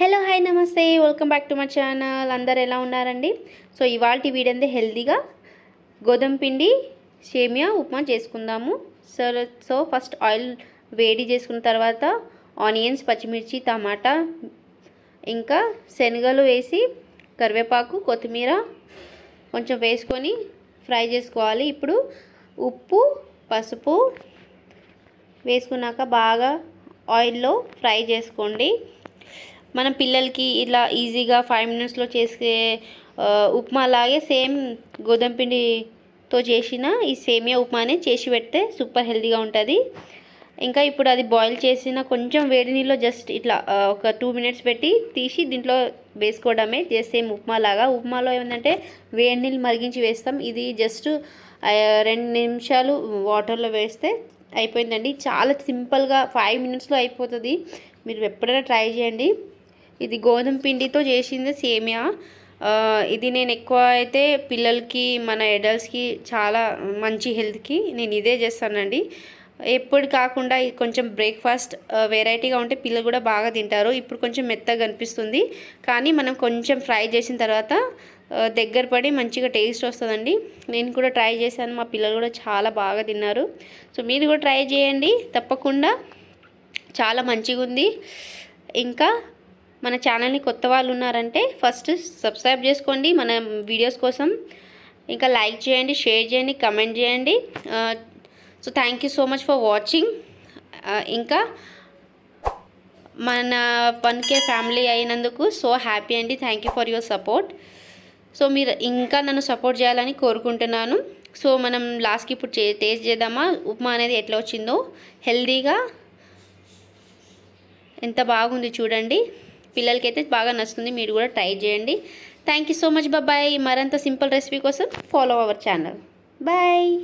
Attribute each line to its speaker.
Speaker 1: hello hi నమస్తే welcome back to my channel అందరు ఎలా ఉన్నారండి సో ఇవాళ వీడందే హెల్దీగా గోధుమ పిండి సేమియా ఉప్మా చేసుకుందాము సో సో ఫస్ట్ ఆయిల్ వేడి చేసుకున్న తర్వాత ఆనియన్స్ పచ్చిమిర్చి టమాటా ఇంకా శనగలు వేసి కరివేపాకు కొత్తిమీర కొంచెం వేసుకొని ఫ్రై చేసుకోవాలి ఇప్పుడు ఉప్పు పసుపు వేసుకున్నాక బాగా ఆయిల్లో ఫ్రై చేసుకోండి మనం పిల్లలకి ఇలా ఈజీగా ఫైవ్ మినిట్స్లో చేసే ఉప్మా లాగే సేమ్ గోధుమ పిండితో చేసిన ఈ సేమియా ఉప్మానే చేసి పెడితే సూపర్ హెల్తీగా ఉంటుంది ఇంకా ఇప్పుడు అది బాయిల్ చేసిన కొంచెం వేడి నీళ్ళు జస్ట్ ఇట్లా ఒక టూ మినిట్స్ పెట్టి తీసి దీంట్లో వేసుకోవడమే సేమ్ ఉప్మా లాగా ఉప్మాలో ఏమంటే వేడి నీళ్ళు మరిగించి వేస్తాం ఇది జస్ట్ రెండు నిమిషాలు వాటర్లో వేస్తే అయిపోయిందండి చాలా సింపుల్గా ఫైవ్ మినిట్స్లో అయిపోతుంది మీరు ఎప్పుడైనా ట్రై చేయండి ఇది గోధుమ పిండితో చేసింది సేమియా ఇది నేను ఎక్కువ అయితే పిల్లలకి మన ఎడల్ట్స్కి చాలా మంచి హెల్త్కి నేను ఇదే చేస్తానండి ఎప్పుడు కాకుండా కొంచెం బ్రేక్ఫాస్ట్ వెరైటీగా ఉంటే పిల్లలు కూడా బాగా తింటారు ఇప్పుడు కొంచెం మెత్తగా అనిపిస్తుంది కానీ మనం కొంచెం ఫ్రై చేసిన తర్వాత దగ్గర పడి మంచిగా టేస్ట్ వస్తుందండి నేను కూడా ట్రై చేశాను మా పిల్లలు కూడా చాలా బాగా తిన్నారు సో మీరు కూడా ట్రై చేయండి తప్పకుండా చాలా మంచిగా ఉంది ఇంకా మన ఛానల్ని కొత్త వాళ్ళు ఉన్నారంటే ఫస్ట్ సబ్స్క్రైబ్ చేసుకోండి మన వీడియోస్ కోసం ఇంకా లైక్ చేయండి షేర్ చేయండి కమెంట్ చేయండి so thank so much for watching ఇంకా మన వన్ ఫ్యామిలీ అయినందుకు సో హ్యాపీ అండి thank for your support so మీరు ఇంకా నన్ను సపోర్ట్ చేయాలని కోరుకుంటున్నాను సో మనం లాస్ట్కి ఇప్పుడు చే టేస్ట్ చేద్దామా ఉప్మా అనేది ఎట్లా వచ్చిందో హెల్దీగా ఎంత బాగుంది చూడండి పిల్లలకైతే బాగా నచ్చుతుంది మీరు కూడా ట్రై చేయండి థ్యాంక్ సో మచ్ బాబాయ్ మరంత సింపుల్ రెసిపీ కోసం ఫాలో అవర్ ఛానల్ బాయ్